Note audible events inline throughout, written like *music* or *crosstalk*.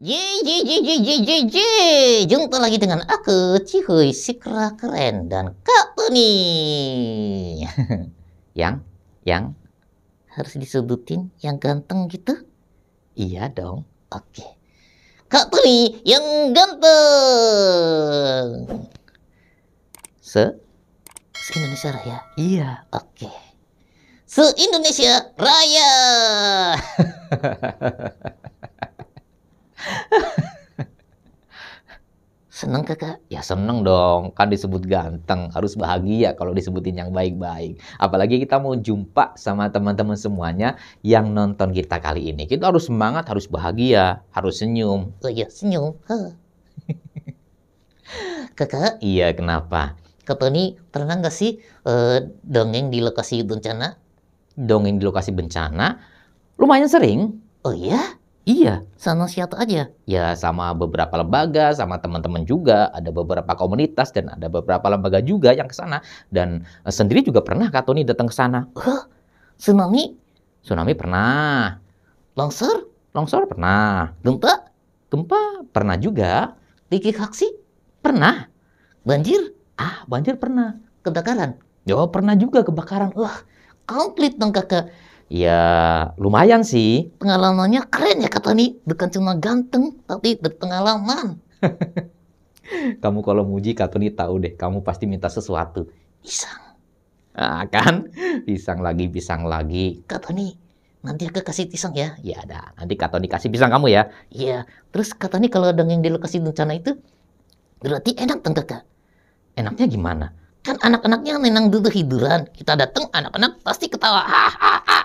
Ye ye ye ye ye ye ye. Jumpa lagi dengan aku Cihuy Sikra keren dan Kak Tuni. yang yang harus disebutin yang ganteng gitu? Iya dong. Oke. Okay. Kak Tuni yang ganteng. Se Se Indonesia Raya. Iya. Oke. Okay. Se Indonesia Raya. *laughs* *laughs* Seneng kakak? Ya seneng dong, kan disebut ganteng, harus bahagia kalau disebutin yang baik-baik. Apalagi kita mau jumpa sama teman-teman semuanya yang nonton kita kali ini. Kita harus semangat, harus bahagia, harus senyum. Oh iya, senyum. *laughs* kakak? Iya, kenapa? Kakak ini pernah nggak sih uh, dongeng di lokasi bencana? Dongeng di lokasi bencana? Lumayan sering. Oh iya? Iya, sana siapa aja. Ya sama beberapa lembaga, sama teman-teman juga, ada beberapa komunitas dan ada beberapa lembaga juga yang ke sana dan eh, sendiri juga pernah Kak Tony datang ke sana. Huh? Tsunami? Tsunami pernah. Longsor? Longsor pernah. Gempa? Gempa Pernah juga Tiki Haksi pernah banjir ah banjir pernah kebakaran yo pernah juga kebakaran wah komplit dong kakak Ya lumayan sih. Pengalamannya keren ya kata nih. Bukan cuma ganteng, tapi berpengalaman. *laughs* kamu kalau muji kata Katoni tahu deh, kamu pasti minta sesuatu. Pisang. Ah kan? Pisang lagi, pisang lagi. Kata Katoni, nanti aku kasih pisang ya. Ya ada, nanti kata Katoni kasih pisang kamu ya. Iya, terus kata Katoni kalau ada yang di lokasi bencana itu, berarti enak tentu kak. Enaknya gimana? Kan anak-anaknya nenang duduk hiburan. Kita datang, anak-anak pasti ketawa. Ha, ha, ha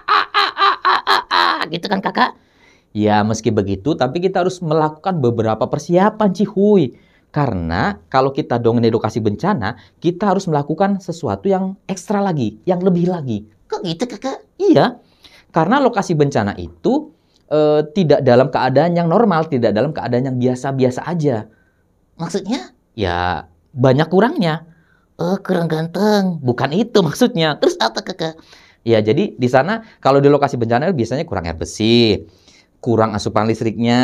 gitu kan kakak? Ya meski begitu tapi kita harus melakukan beberapa persiapan cihuy. Karena kalau kita dongeng edukasi bencana, kita harus melakukan sesuatu yang ekstra lagi, yang lebih lagi. Kok gitu kakak? Iya, karena lokasi bencana itu e, tidak dalam keadaan yang normal, tidak dalam keadaan yang biasa-biasa aja. Maksudnya? Ya banyak kurangnya. Oh, kurang ganteng. Bukan itu maksudnya. Terus apa kakak? Ya, jadi di sana kalau di lokasi bencana biasanya kurang air bersih, kurang asupan listriknya.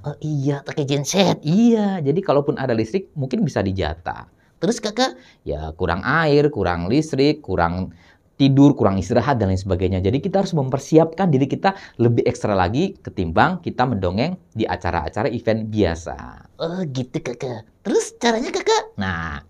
Oh iya, pakai genset. Iya, jadi kalaupun ada listrik mungkin bisa dijata. Terus kakak, ya kurang air, kurang listrik, kurang tidur, kurang istirahat, dan lain sebagainya. Jadi kita harus mempersiapkan diri kita lebih ekstra lagi ketimbang kita mendongeng di acara-acara event biasa. Oh gitu kakak. Terus caranya kakak? Nah,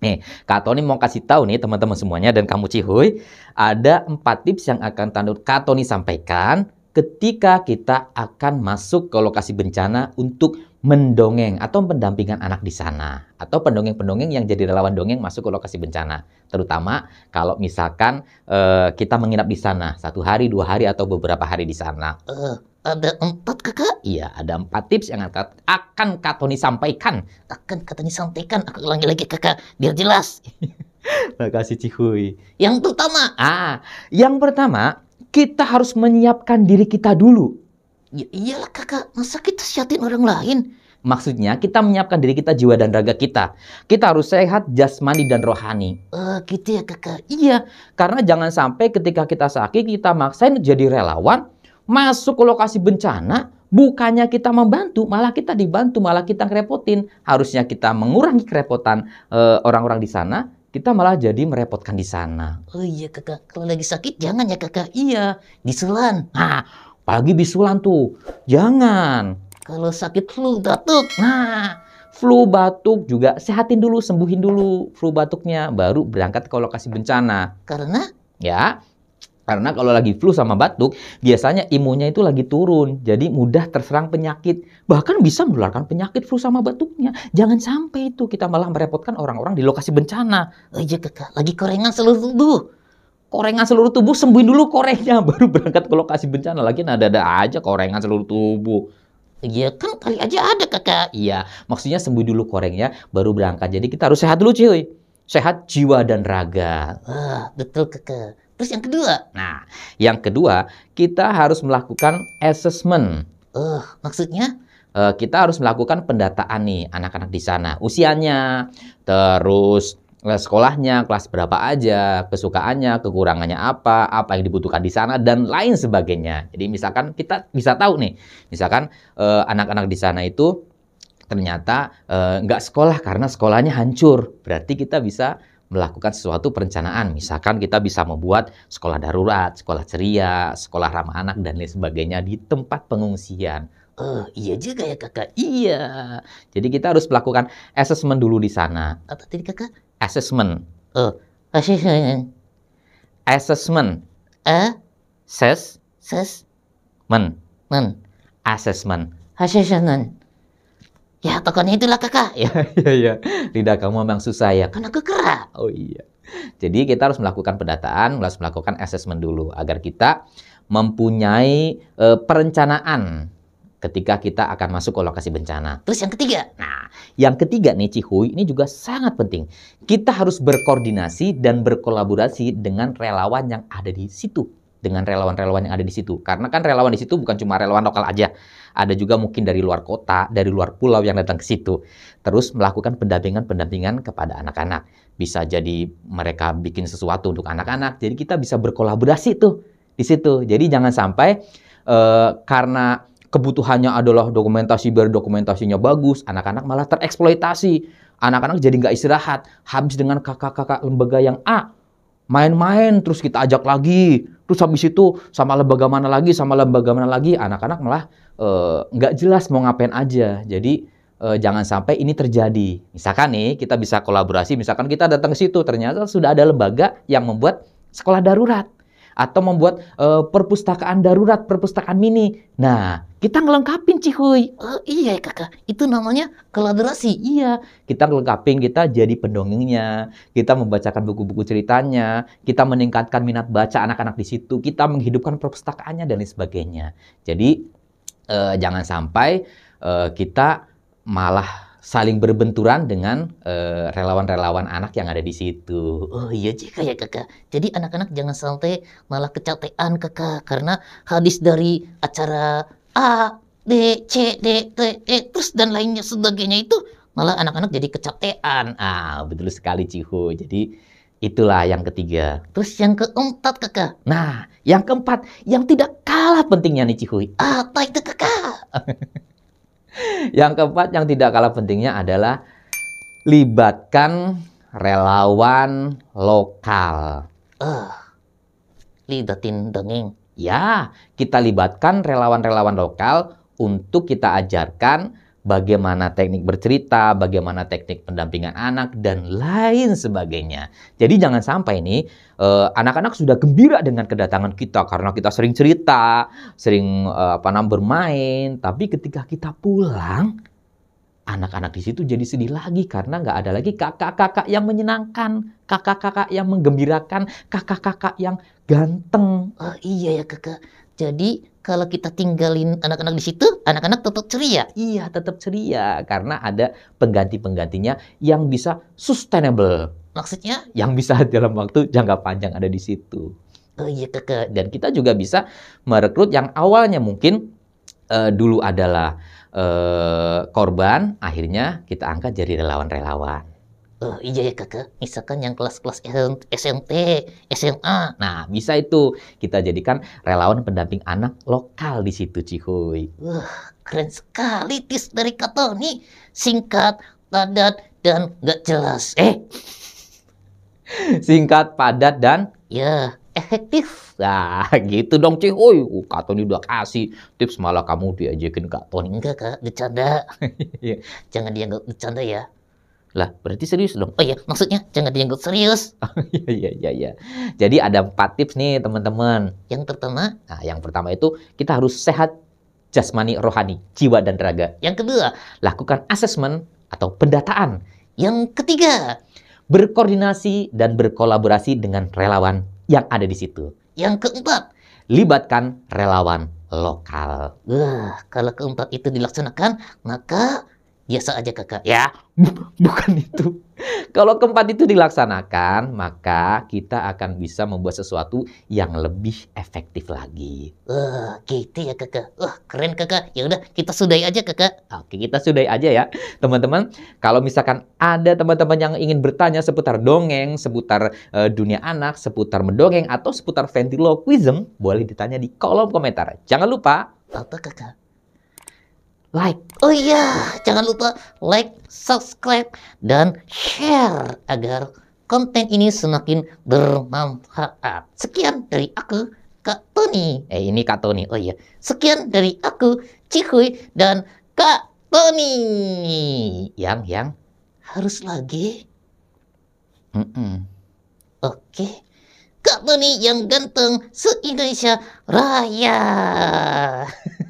Nih, Kak Tony mau kasih tahu nih teman-teman semuanya dan kamu Cihuy, ada empat tips yang akan Tandut Kak Tony sampaikan ketika kita akan masuk ke lokasi bencana untuk mendongeng atau pendampingan anak di sana atau pendongeng-pendongeng yang jadi relawan dongeng masuk ke lokasi bencana terutama kalau misalkan uh, kita menginap di sana satu hari dua hari atau beberapa hari di sana uh, ada empat kakak? Iya, ada empat tips yang akan Kak Tony sampaikan. Akan Kak Tony sampaikan, aku ulangi lagi kakak, biar jelas. *laughs* Makasih Cihuy. Yang pertama, ah, yang pertama kita harus menyiapkan diri kita dulu. Ya, iyalah kakak, masa kita siatin orang lain? Maksudnya kita menyiapkan diri kita, jiwa dan raga kita. Kita harus sehat, jasmani dan rohani. Uh, gitu ya kakak? Iya, karena jangan sampai ketika kita sakit, kita maksain jadi relawan, masuk ke lokasi bencana, bukannya kita membantu, malah kita dibantu, malah kita kerepotin. Harusnya kita mengurangi kerepotan eh, orang-orang e, di sana, kita malah jadi merepotkan di sana. Oh iya kakak, kalau lagi sakit jangan ya kakak. Iya, disulam. Nah, pagi bisulan tuh, jangan. Kalau sakit flu batuk. Nah, flu batuk juga sehatin dulu, sembuhin dulu flu batuknya, baru berangkat ke lokasi bencana. Karena? Ya, karena kalau lagi flu sama batuk, biasanya imunnya itu lagi turun. Jadi mudah terserang penyakit. Bahkan bisa menularkan penyakit flu sama batuknya. Jangan sampai itu kita malah merepotkan orang-orang di lokasi bencana. Aja eh, iya, kakak, lagi korengan seluruh tubuh. Korengan seluruh tubuh, sembuhin dulu korengnya. *laughs* Baru berangkat ke lokasi bencana. Lagi nada ada aja korengan seluruh tubuh. Iya kan kali aja ada kakak. Iya, maksudnya sembuh dulu korengnya, baru berangkat. Jadi kita harus sehat dulu cuy. Sehat jiwa dan raga. Wah, betul kakak. Terus yang kedua? Nah, yang kedua kita harus melakukan assessment. Uh, maksudnya? Uh, kita harus melakukan pendataan nih anak-anak di sana. Usianya, terus eh, sekolahnya, kelas berapa aja, kesukaannya, kekurangannya apa, apa yang dibutuhkan di sana, dan lain sebagainya. Jadi misalkan kita bisa tahu nih, misalkan anak-anak eh, di sana itu ternyata eh, nggak sekolah karena sekolahnya hancur. Berarti kita bisa melakukan sesuatu perencanaan. Misalkan kita bisa membuat sekolah darurat, sekolah ceria, sekolah ramah anak, dan lain sebagainya di tempat pengungsian. Oh, iya juga ya kakak, iya. Jadi kita harus melakukan assessment dulu di sana. Apa tadi kakak? Assessment. Oh, assessment. Assessment. Eh? Ses? Ses? Men. Men. Assessment. Assessment. Ya tokonya itulah kakak. *laughs* Ya, ya, ya. Lidah kamu memang susah ya. Karena kekera. Oh iya. Jadi kita harus melakukan pendataan, harus melakukan assessment dulu agar kita mempunyai e, perencanaan ketika kita akan masuk ke lokasi bencana. Terus yang ketiga, nah yang ketiga nih Cihui ini juga sangat penting. Kita harus berkoordinasi dan berkolaborasi dengan relawan yang ada di situ dengan relawan-relawan yang ada di situ. Karena kan relawan di situ bukan cuma relawan lokal aja. Ada juga mungkin dari luar kota, dari luar pulau yang datang ke situ. Terus melakukan pendampingan-pendampingan kepada anak-anak. Bisa jadi mereka bikin sesuatu untuk anak-anak. Jadi kita bisa berkolaborasi tuh di situ. Jadi jangan sampai uh, karena kebutuhannya adalah dokumentasi berdokumentasinya bagus, anak-anak malah tereksploitasi. Anak-anak jadi nggak istirahat, habis dengan kakak-kakak lembaga yang A, main-main terus kita ajak lagi Terus habis itu sama lembaga mana lagi, sama lembaga mana lagi, anak-anak malah eh, nggak uh, jelas mau ngapain aja. Jadi uh, jangan sampai ini terjadi. Misalkan nih kita bisa kolaborasi, misalkan kita datang ke situ ternyata sudah ada lembaga yang membuat sekolah darurat atau membuat uh, perpustakaan darurat, perpustakaan mini. Nah, kita ngelengkapin cihuy. Oh, eh, iya kakak, itu namanya kolaborasi. Iya, kita ngelengkapin, kita jadi pendongengnya, kita membacakan buku-buku ceritanya, kita meningkatkan minat baca anak-anak di situ, kita menghidupkan perpustakaannya dan lain sebagainya. Jadi uh, jangan sampai uh, kita malah saling berbenturan dengan eh, relawan-relawan uh, anak yang ada di situ. Oh iya Cika ya kakak. Jadi anak-anak jangan sampai malah kecapean kakak karena hadis dari acara A, D, C, D, T, E terus dan lainnya sebagainya itu malah anak-anak jadi kecapean. Ah betul sekali Cihu. Jadi itulah yang ketiga. Terus yang keempat kakak. Nah yang keempat yang tidak kalah pentingnya nih Cihu. Apa itu kakak? *laughs* yang keempat yang tidak kalah pentingnya adalah libatkan relawan lokal. Uh, libatin dongeng. Ya, kita libatkan relawan-relawan lokal untuk kita ajarkan bagaimana teknik bercerita, bagaimana teknik pendampingan anak, dan lain sebagainya. Jadi jangan sampai ini eh, anak-anak eh, sudah gembira dengan kedatangan kita karena kita sering cerita, sering eh, apa namanya bermain, tapi ketika kita pulang, anak-anak di situ jadi sedih lagi karena nggak ada lagi kakak-kakak yang menyenangkan, kakak-kakak yang menggembirakan, kakak-kakak yang ganteng. Oh, iya ya kakak jadi kalau kita tinggalin anak-anak di situ, anak-anak tetap ceria. Iya, tetap ceria karena ada pengganti-penggantinya yang bisa sustainable. Maksudnya? Yang bisa *laughs* dalam waktu jangka panjang ada di situ. Oh iya kakak. Dan kita juga bisa merekrut yang awalnya mungkin uh, dulu adalah uh, korban, akhirnya kita angkat jadi relawan-relawan. Oh iya ya kakak, misalkan yang kelas-kelas SMT, SMA. Nah, bisa itu kita jadikan relawan pendamping anak lokal di situ Cihuy. Wah, keren sekali tis dari kata ini, singkat, padat dan gak jelas. Eh, *laughs* singkat, padat dan ya efektif. Nah, *laughs* gitu dong Cihuy. Uh, Kak Tony udah kasih tips malah kamu diajakin Kak Tony. Enggak, Kak, bercanda. *laughs* Iya. Jangan dianggap bercanda ya. Lah, berarti serius dong. Oh iya, maksudnya jangan dianggap serius. *laughs* Oh, iya, iya, iya, iya, Jadi ada empat tips nih, teman-teman. Yang pertama? Nah, yang pertama itu kita harus sehat jasmani, rohani, jiwa, dan raga. Yang kedua, lakukan asesmen atau pendataan. Yang ketiga, berkoordinasi dan berkolaborasi dengan relawan yang ada di situ. Yang keempat, libatkan relawan lokal. Wah, kalau keempat itu dilaksanakan, maka biasa aja kakak ya bukan itu *laughs* kalau keempat itu dilaksanakan maka kita akan bisa membuat sesuatu yang lebih efektif lagi uh, gitu ya kakak wah eh, uh, keren kakak ya udah kita sudahi aja kakak oke kita sudahi aja ya teman-teman kalau misalkan ada teman-teman yang ingin bertanya seputar dongeng seputar uh, dunia anak seputar mendongeng atau seputar ventiloquism boleh ditanya di kolom komentar jangan lupa apa kakak like. Oh iya, jangan lupa like, subscribe, dan share agar konten ini semakin bermanfaat. Sekian dari aku, Kak Tony. Eh, ini Kak Tony. Oh iya. Sekian dari aku, Cihui dan Kak Tony. Yang, yang harus lagi. Mm -mm. Oke. Kak Tony yang ganteng se-Indonesia Raya. *laughs*